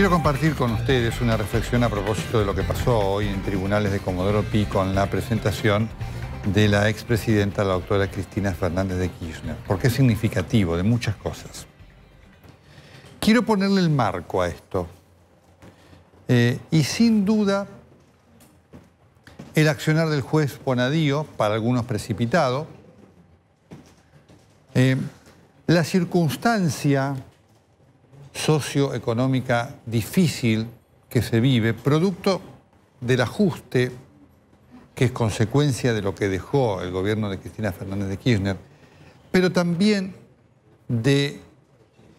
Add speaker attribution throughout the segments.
Speaker 1: Quiero compartir con ustedes una reflexión a propósito de lo que pasó hoy en tribunales de Comodoro Pi con la presentación de la expresidenta, la doctora Cristina Fernández de Kirchner, porque es significativo de muchas cosas. Quiero ponerle el marco a esto. Eh, y sin duda, el accionar del juez Bonadío, para algunos precipitado, eh, la circunstancia socioeconómica difícil que se vive, producto del ajuste que es consecuencia de lo que dejó el gobierno de Cristina Fernández de Kirchner, pero también de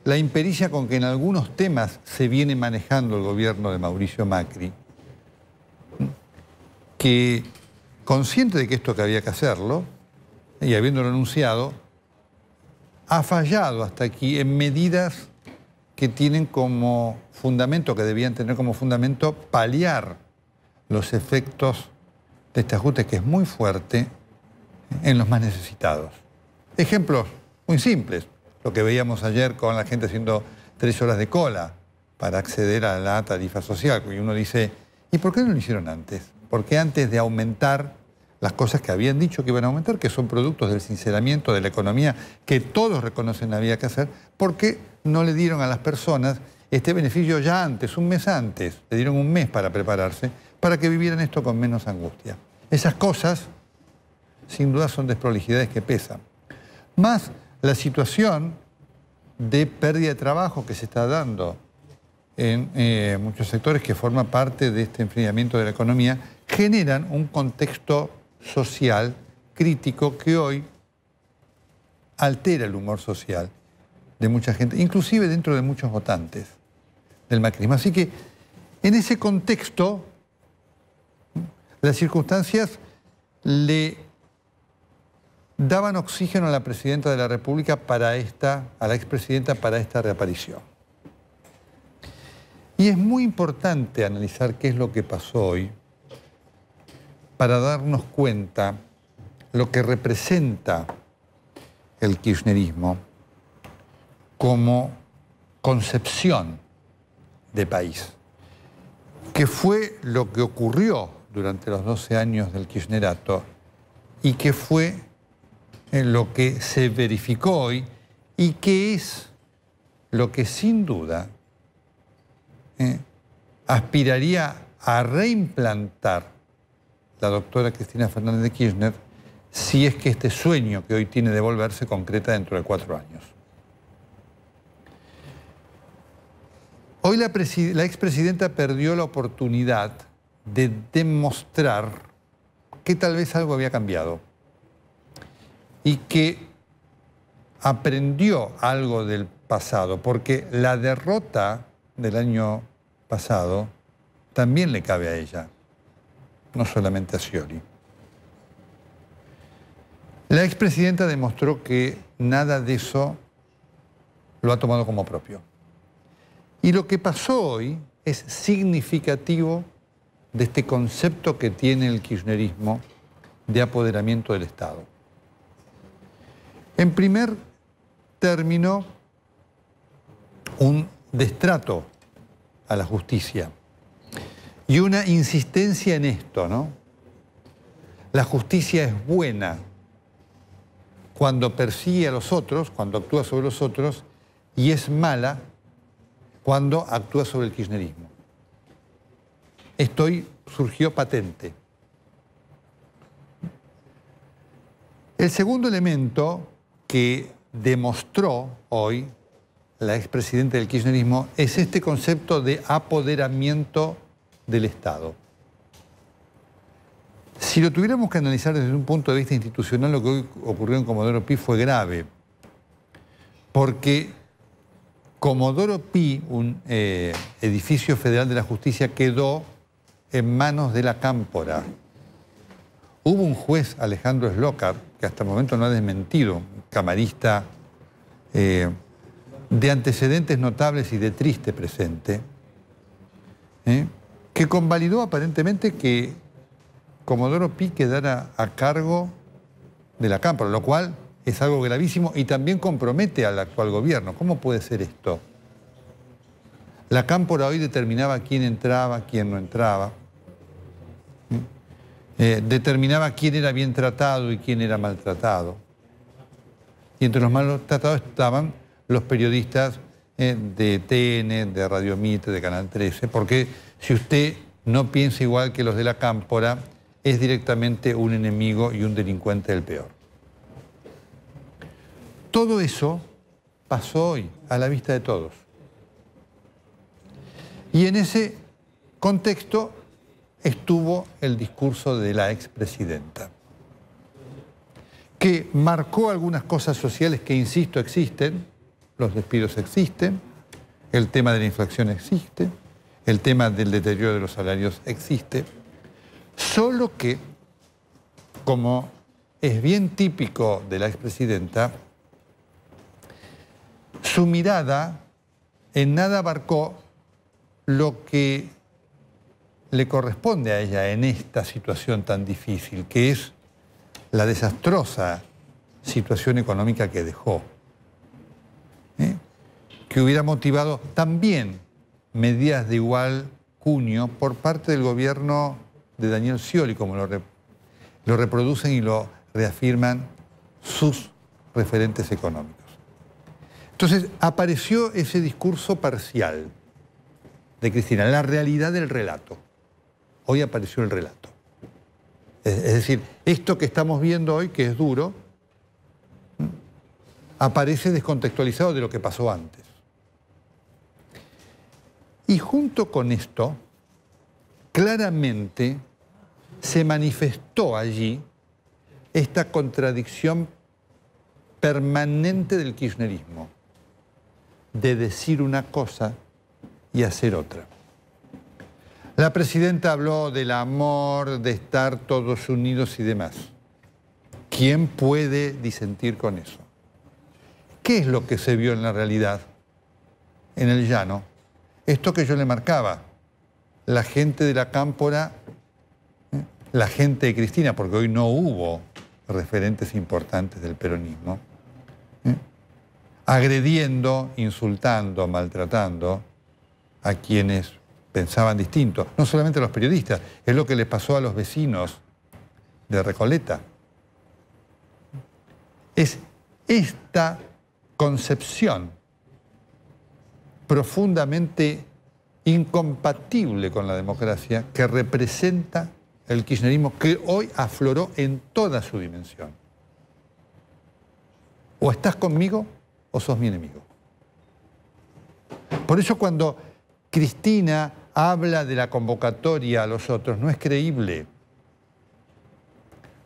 Speaker 1: la impericia con que en algunos temas se viene manejando el gobierno de Mauricio Macri, que consciente de que esto que había que hacerlo, y habiéndolo anunciado, ha fallado hasta aquí en medidas que tienen como fundamento, que debían tener como fundamento, paliar los efectos de este ajuste que es muy fuerte en los más necesitados. Ejemplos muy simples, lo que veíamos ayer con la gente haciendo tres horas de cola para acceder a la tarifa social. Y uno dice, ¿y por qué no lo hicieron antes? Porque antes de aumentar las cosas que habían dicho que iban a aumentar, que son productos del sinceramiento de la economía que todos reconocen había que hacer, porque no le dieron a las personas este beneficio ya antes, un mes antes, le dieron un mes para prepararse, para que vivieran esto con menos angustia. Esas cosas, sin duda, son desprolijidades que pesan. Más la situación de pérdida de trabajo que se está dando en eh, muchos sectores que forma parte de este enfriamiento de la economía, generan un contexto social crítico que hoy altera el humor social de mucha gente, inclusive dentro de muchos votantes del macrismo. Así que en ese contexto, las circunstancias le daban oxígeno a la presidenta de la República para esta, a la expresidenta para esta reaparición. Y es muy importante analizar qué es lo que pasó hoy, para darnos cuenta lo que representa el kirchnerismo como concepción de país, que fue lo que ocurrió durante los 12 años del kirchnerato y que fue en eh, lo que se verificó hoy y que es lo que sin duda eh, aspiraría a reimplantar la doctora Cristina Fernández de Kirchner si es que este sueño que hoy tiene de volverse concreta dentro de cuatro años. Hoy la, la expresidenta perdió la oportunidad de demostrar que tal vez algo había cambiado y que aprendió algo del pasado, porque la derrota del año pasado también le cabe a ella no solamente a Scioli. La expresidenta demostró que nada de eso lo ha tomado como propio. Y lo que pasó hoy es significativo de este concepto que tiene el kirchnerismo de apoderamiento del Estado. En primer término, un destrato a la justicia y una insistencia en esto, ¿no? La justicia es buena cuando persigue a los otros, cuando actúa sobre los otros, y es mala cuando actúa sobre el kirchnerismo. Esto hoy surgió patente. El segundo elemento que demostró hoy la expresidenta del kirchnerismo es este concepto de apoderamiento del Estado. Si lo tuviéramos que analizar desde un punto de vista institucional, lo que hoy ocurrió en Comodoro Pi fue grave, porque Comodoro Pi, un eh, edificio federal de la justicia, quedó en manos de la cámpora. Hubo un juez, Alejandro Slocar, que hasta el momento no ha desmentido, camarista eh, de antecedentes notables y de triste presente, ¿eh? que convalidó aparentemente que Comodoro Pi quedara a cargo de la Cámpora, lo cual es algo gravísimo y también compromete al actual gobierno. ¿Cómo puede ser esto? La Cámpora hoy determinaba quién entraba, quién no entraba. Mm. Eh, determinaba quién era bien tratado y quién era maltratado. Y entre los maltratados estaban los periodistas eh, de TN, de Radio Mitre, de Canal 13, porque si usted no piensa igual que los de la cámpora, es directamente un enemigo y un delincuente del peor. Todo eso pasó hoy a la vista de todos. Y en ese contexto estuvo el discurso de la expresidenta, que marcó algunas cosas sociales que, insisto, existen, los despidos existen, el tema de la inflación existe, el tema del deterioro de los salarios existe, solo que, como es bien típico de la expresidenta, su mirada en nada abarcó lo que le corresponde a ella en esta situación tan difícil, que es la desastrosa situación económica que dejó, ¿eh? que hubiera motivado también medidas de igual cuño por parte del gobierno de Daniel Scioli, como lo, lo reproducen y lo reafirman sus referentes económicos. Entonces apareció ese discurso parcial de Cristina, la realidad del relato. Hoy apareció el relato. Es decir, esto que estamos viendo hoy, que es duro, aparece descontextualizado de lo que pasó antes. Y junto con esto, claramente se manifestó allí esta contradicción permanente del kirchnerismo, de decir una cosa y hacer otra. La presidenta habló del amor, de estar todos unidos y demás. ¿Quién puede disentir con eso? ¿Qué es lo que se vio en la realidad, en el llano? Esto que yo le marcaba, la gente de la Cámpora, ¿eh? la gente de Cristina, porque hoy no hubo referentes importantes del peronismo, ¿eh? agrediendo, insultando, maltratando a quienes pensaban distinto. No solamente a los periodistas, es lo que les pasó a los vecinos de Recoleta. Es esta concepción profundamente incompatible con la democracia que representa el kirchnerismo que hoy afloró en toda su dimensión. O estás conmigo o sos mi enemigo. Por eso cuando Cristina habla de la convocatoria a los otros, no es creíble.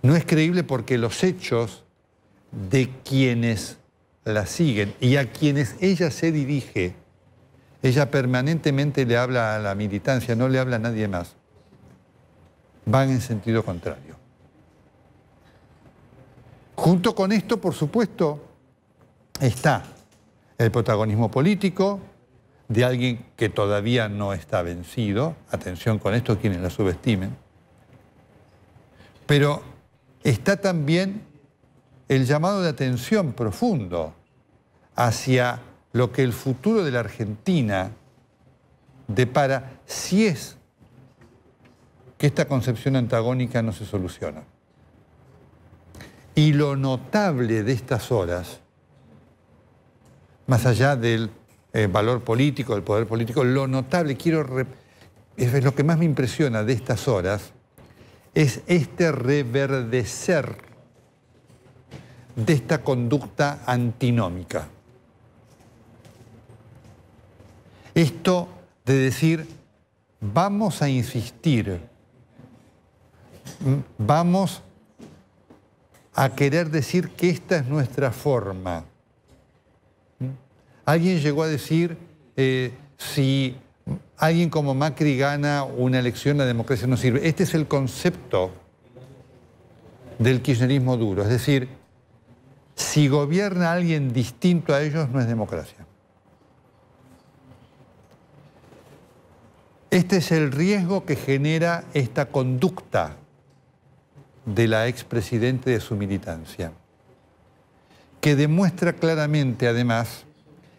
Speaker 1: No es creíble porque los hechos de quienes la siguen y a quienes ella se dirige ella permanentemente le habla a la militancia, no le habla a nadie más. Van en sentido contrario. Junto con esto, por supuesto, está el protagonismo político de alguien que todavía no está vencido, atención con esto quienes la subestimen, pero está también el llamado de atención profundo hacia lo que el futuro de la Argentina depara si es que esta concepción antagónica no se soluciona. Y lo notable de estas horas, más allá del eh, valor político, del poder político, lo notable, quiero es lo que más me impresiona de estas horas, es este reverdecer de esta conducta antinómica. Esto de decir, vamos a insistir, mm, vamos a querer decir que esta es nuestra forma. Mm. Alguien llegó a decir, eh, si alguien como Macri gana una elección, la democracia no sirve. Este es el concepto del kirchnerismo duro, es decir, si gobierna alguien distinto a ellos no es democracia. Este es el riesgo que genera esta conducta de la expresidente de su militancia, que demuestra claramente, además,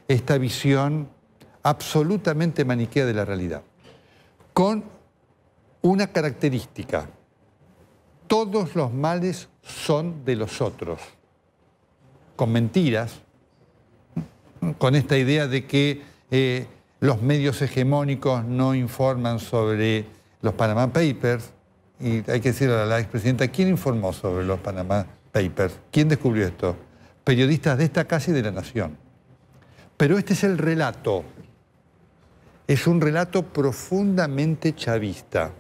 Speaker 1: esta visión absolutamente maniquea de la realidad, con una característica, todos los males son de los otros, con mentiras, con esta idea de que eh, los medios hegemónicos no informan sobre los Panama Papers, y hay que decirle a la expresidenta, ¿quién informó sobre los Panama Papers? ¿Quién descubrió esto? Periodistas de esta casa y de la nación. Pero este es el relato. Es un relato profundamente chavista,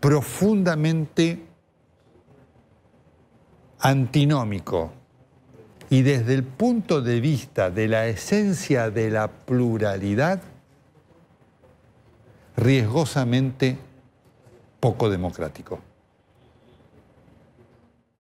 Speaker 1: profundamente antinómico, y desde el punto de vista de la esencia de la pluralidad, riesgosamente poco democrático.